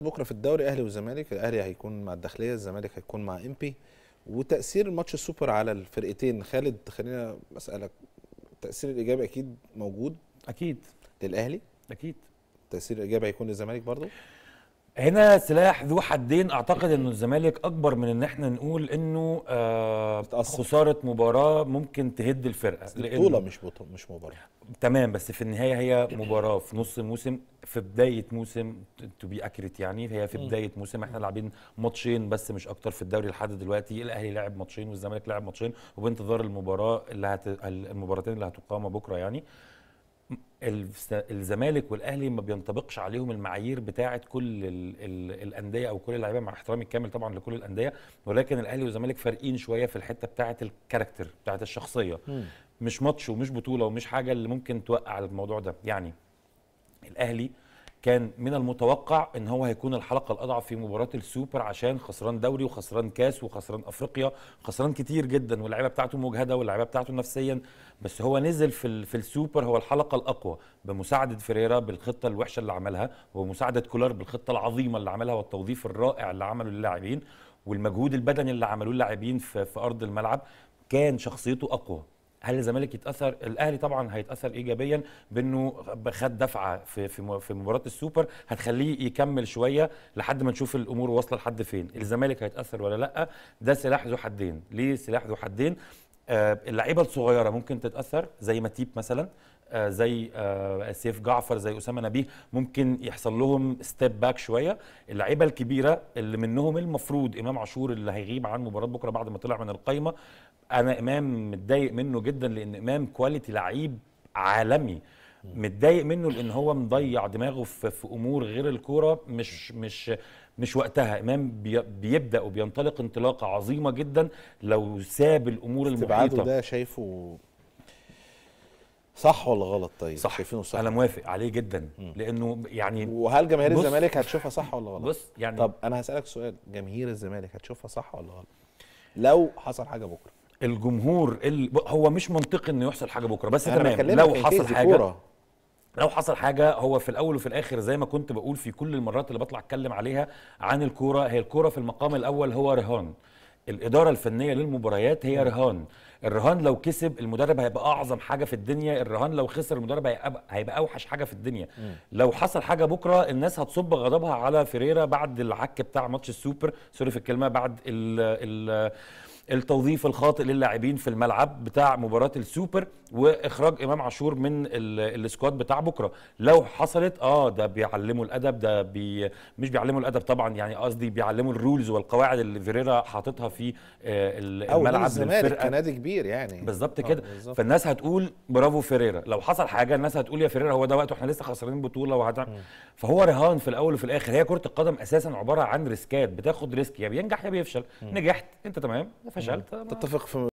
بكره في الدوري اهلي والزمالك الاهلي هيكون مع الداخليه الزمالك هيكون مع امبي وتاثير ماتش السوبر على الفرقتين خالد خلينا اسالك التاثير الايجابي اكيد موجود اكيد للاهلي اكيد التاثير الايجابي هيكون للزمالك برضه هنا سلاح ذو حدين اعتقد انه الزمالك اكبر من ان احنا نقول انه آه خساره مباراه ممكن تهد الفرقه بطوله مش بطولة مش مباراه تمام بس في النهايه هي مباراه في نص الموسم في بدايه موسم تو بي اكريت يعني هي في بدايه موسم احنا لاعبين ماتشين بس مش اكتر في الدوري لحد دلوقتي الاهلي لعب ماتشين والزمالك لعب ماتشين وبانتظار المباراه اللي هت... المباراتين اللي هتقام بكره يعني آه الزمالك والاهلي ما بينطبقش عليهم المعايير بتاعه كل الـ الـ الانديه او كل اللعيبه مع احترامي الكامل طبعا لكل الانديه ولكن الاهلي والزمالك فارقين شويه في الحته بتاعه الكاركتر بتاعه الشخصيه مش ماتش ومش بطوله ومش حاجه اللي ممكن توقع الموضوع ده يعني الاهلي كان من المتوقع ان هو هيكون الحلقه الاضعف في مباراه السوبر عشان خسران دوري وخسران كاس وخسران افريقيا خسران كتير جدا واللعيبه بتاعته مجهده واللعيبه بتاعته نفسيا بس هو نزل في في السوبر هو الحلقه الاقوى بمساعده فيريرا بالخطه الوحشه اللي عملها ومساعده كولر بالخطه العظيمه اللي عملها والتوظيف الرائع اللي عمله للاعبين والمجهود البدني اللي عملوه اللاعبين في, في ارض الملعب كان شخصيته اقوى هل الزمالك يتاثر الاهلي طبعا هيتاثر ايجابيا بانه خد دفعه في في مباراه السوبر هتخليه يكمل شويه لحد ما نشوف الامور واصله لحد فين الزمالك هيتاثر ولا لا ده سلاح ذو حدين ليه سلاح ذو حدين آه اللعيبه الصغيره ممكن تتاثر زي ما تيب مثلا آه، زي آه، سيف جعفر زي اسامه نبيه ممكن يحصل لهم ستيب باك شويه اللعيبه الكبيره اللي منهم المفروض امام عاشور اللي هيغيب عن مباراه بكره بعد ما طلع من القايمه انا امام متضايق منه جدا لان امام كواليتي لعيب عالمي متضايق منه لان هو مضيع دماغه في, امور غير الكوره مش مش مش وقتها امام بيبدا وبينطلق انطلاقه عظيمه جدا لو ساب الامور المحيطه ده شايفه صح ولا غلط طيب؟ صح شايفينه صح انا موافق عليه جدا مم. لانه يعني وهل جماهير الزمالك هتشوفها صح ولا غلط؟ بص يعني طب انا هسالك سؤال جماهير الزمالك هتشوفها صح ولا غلط؟ لو حصل حاجه بكره الجمهور ال... هو مش منطقي انه يحصل حاجه بكره بس تمام لو حصل حاجه كرة. لو حصل حاجه هو في الاول وفي الاخر زي ما كنت بقول في كل المرات اللي بطلع اتكلم عليها عن الكوره هي الكوره في المقام الاول هو رهان الاداره الفنيه للمباريات هي رهان الرهان لو كسب المدرب هيبقى اعظم حاجه في الدنيا الرهان لو خسر المدرب هيبقى, هيبقى اوحش حاجه في الدنيا م. لو حصل حاجه بكره الناس هتصب غضبها على فيريرا بعد العك بتاع ماتش السوبر سوري في الكلمه بعد ال ال التوظيف الخاطئ للاعبين في الملعب بتاع مباراه السوبر واخراج امام عاشور من السكواد بتاع بكره لو حصلت اه ده بيعلموا الادب ده بي مش بيعلموا الادب طبعا يعني قصدي بيعلموا الرولز والقواعد اللي فيريرا حاططها في آه، الملعب للفرقه كنادي كبير يعني بالظبط آه، كده فالناس هتقول برافو فيريرا لو حصل حاجه الناس هتقول يا فيريرا هو ده وقته احنا لسه خسرانين بطوله وهتعمل فهو رهان في الاول وفي الاخر هي كره القدم اساسا عباره عن ريسكات بتاخد ريسك يا بينجح يا بيفشل نجحت انت تمام فشلت تتفق في